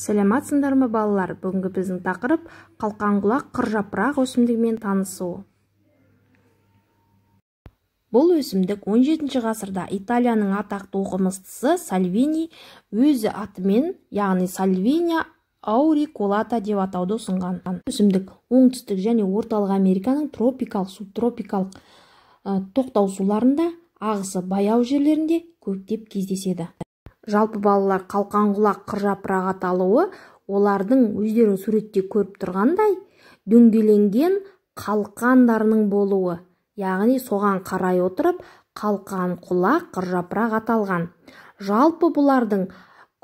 сәлематсыңдар ма балалар бүгінгі біздің тақырып қалқанқұлақ қыр жапырақ өсімдігімен танысу бұл өсімдік 17 ғасырда италияның атақты оқымыстысы сальвини өзі атымен яғни сальвиния аурикулата деп атауды ұсынған өсімдік оңтүстік және орталық американың тропикалық субтропикалық ә, тоқтау суларында ағысы баяу жерлерінде көптеп кездеседі жалпы балалар қалқан құлақ қыр жапырақ аталуы олардың өздерің суретте көріп тұрғандай дөңгеленген қалқандарының болуы яғни соған қарай отырып қалқан құлақ қыр жапырақ аталған жалпы бұлардың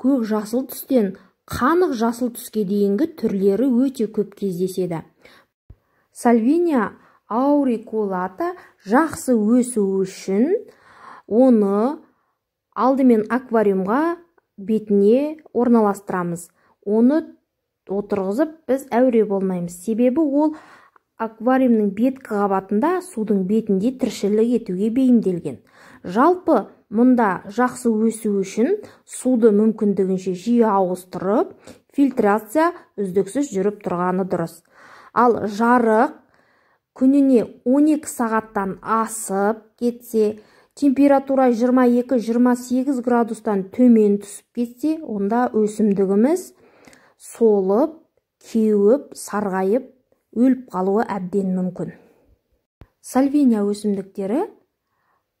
көк жасыл түстен қанық жасыл түске дейінгі түрлері өте көп кездеседі сальвиния аурикулата жақсы өсу үшін оны алдымен аквариумға бетіне орналастырамыз оны отырғызып біз әуре болмаймыз себебі ол аквариумның бет қабатында судың бетінде тіршілік етуге бейімделген жалпы мұнда жақсы өсу үшін суды мүмкіндігінше жиі ауыстырып фильтрация үздіксіз жүріп тұрғаны дұрыс ал жарық күніне 12 сағаттан асып кетсе температура 22-28 градустан төмен түсіп кетсе онда өсімдігіміз солып кеуіп сарғайып өліп қалуы әбден мүмкін Сальвения өсімдіктері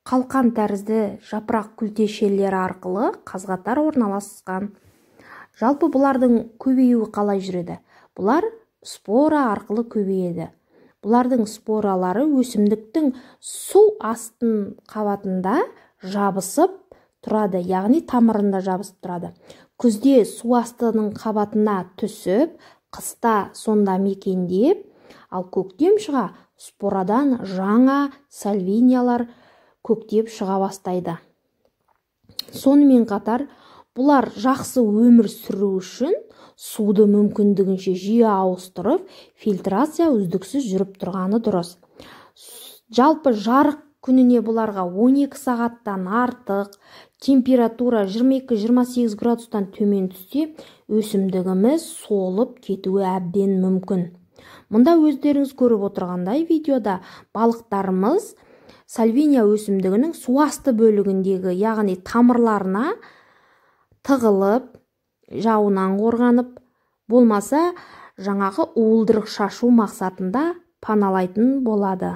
қалқан тәрізді жапырақ күлтешелері арқылы қазғатар орналасқан жалпы бұлардың көбеюі қалай жүреді бұлар спора арқылы көбейеді бұлардың споралары өсімдіктің су астын қабатында жабысып тұрады яғни тамырында жабысып тұрады күзде су астының қабатына түсіп қыста сонда мекендеп ал көктем шыға спорадан жаңа сальвиниялар көктеп шыға бастайды сонымен қатар бұлар жақсы өмір сүру үшін суды мүмкіндігінше жиі ауыстырып фильтрация үздіксіз жүріп тұрғаны дұрыс жалпы жарық күніне бұларға 12 сағаттан артық температура 22-28 градустан төмен түссе өсімдігіміз солып кетуі әбден мүмкін мұнда өздеріңіз көріп отырғандай видеода балықтарымыз сальвиния өсімдігінің суасты бөлігіндегі яғни тамырларына тығылып жауынан қорғанып болмаса жаңағы уылдырық шашу мақсатында паналайтын болады